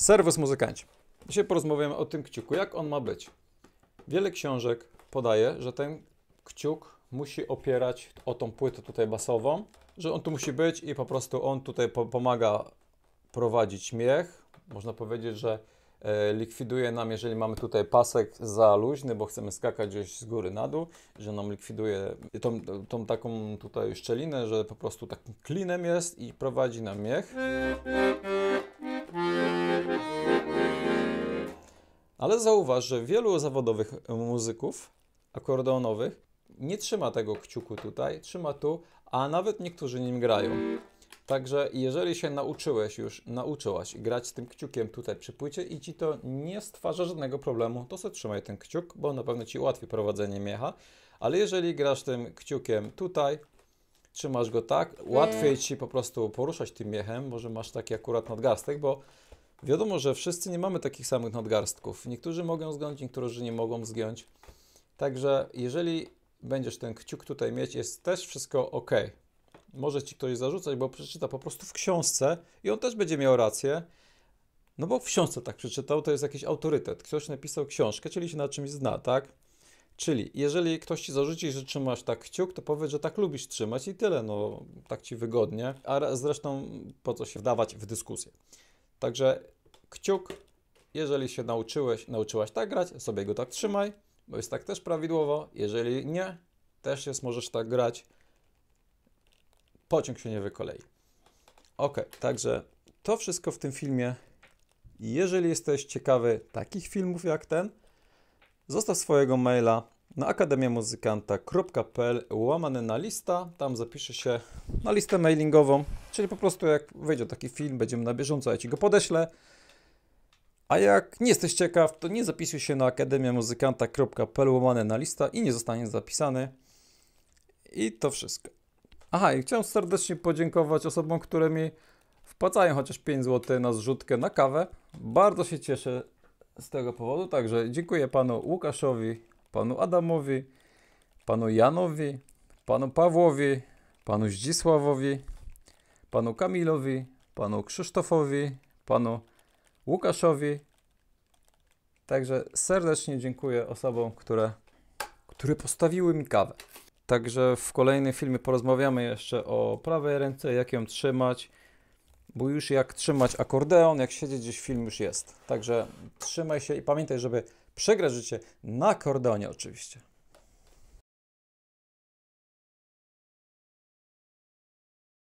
Serwis muzykanci. Dzisiaj porozmawiamy o tym kciuku, jak on ma być. Wiele książek podaje, że ten kciuk musi opierać o tą płytę tutaj basową, że on tu musi być i po prostu on tutaj po pomaga prowadzić miech. Można powiedzieć, że e, likwiduje nam, jeżeli mamy tutaj pasek za luźny, bo chcemy skakać gdzieś z góry na dół, że nam likwiduje tą, tą taką tutaj szczelinę, że po prostu takim klinem jest i prowadzi nam miech. Ale zauważ, że wielu zawodowych muzyków akordeonowych nie trzyma tego kciuku tutaj, trzyma tu, a nawet niektórzy nim grają. Także jeżeli się nauczyłeś już, nauczyłaś grać tym kciukiem tutaj przy płycie i ci to nie stwarza żadnego problemu, to sobie trzymaj ten kciuk, bo na pewno ci ułatwi prowadzenie miecha. Ale jeżeli grasz tym kciukiem tutaj, trzymasz go tak, łatwiej ci po prostu poruszać tym miechem, może masz taki akurat nadgarstek, bo Wiadomo, że wszyscy nie mamy takich samych nadgarstków. Niektórzy mogą zgiąć, niektórzy nie mogą zgiąć. Także jeżeli będziesz ten kciuk tutaj mieć, jest też wszystko ok. Może ci ktoś zarzucać, bo przeczyta po prostu w książce i on też będzie miał rację. No bo w książce tak przeczytał, to jest jakiś autorytet. Ktoś napisał książkę, czyli się na czymś zna, tak? Czyli jeżeli ktoś ci zarzuci, że trzymasz tak kciuk, to powiedz, że tak lubisz trzymać i tyle, no tak ci wygodnie. A zresztą po co się wdawać w dyskusję. Także kciuk. Jeżeli się nauczyłeś, nauczyłaś tak grać, sobie go tak trzymaj, bo jest tak też prawidłowo. Jeżeli nie, też jest możesz tak grać. Pociąg się nie wykolei. Ok, także to wszystko w tym filmie. Jeżeli jesteś ciekawy takich filmów jak ten, zostaw swojego maila na akademiamuzykanta.pl łamane na lista. Tam zapiszę się na listę mailingową, czyli po prostu jak wyjdzie taki film, będziemy na bieżąco, ja Ci go podeślę. A jak nie jesteś ciekaw, to nie zapisuj się na akademiamuzykanta.pl łamane na lista i nie zostanie zapisany. I to wszystko. Aha, i chciałem serdecznie podziękować osobom, które mi wpłacają chociaż 5 zł na zrzutkę na kawę. Bardzo się cieszę z tego powodu, także dziękuję panu Łukaszowi, panu Adamowi, panu Janowi, panu Pawłowi, panu Zdzisławowi, panu Kamilowi, panu Krzysztofowi, panu Łukaszowi. Także serdecznie dziękuję osobom, które, które postawiły mi kawę. Także w kolejnym filmie porozmawiamy jeszcze o prawej ręce, jak ją trzymać, bo już jak trzymać akordeon, jak siedzieć gdzieś film już jest. Także trzymaj się i pamiętaj, żeby przegrać życie na akordeonie oczywiście.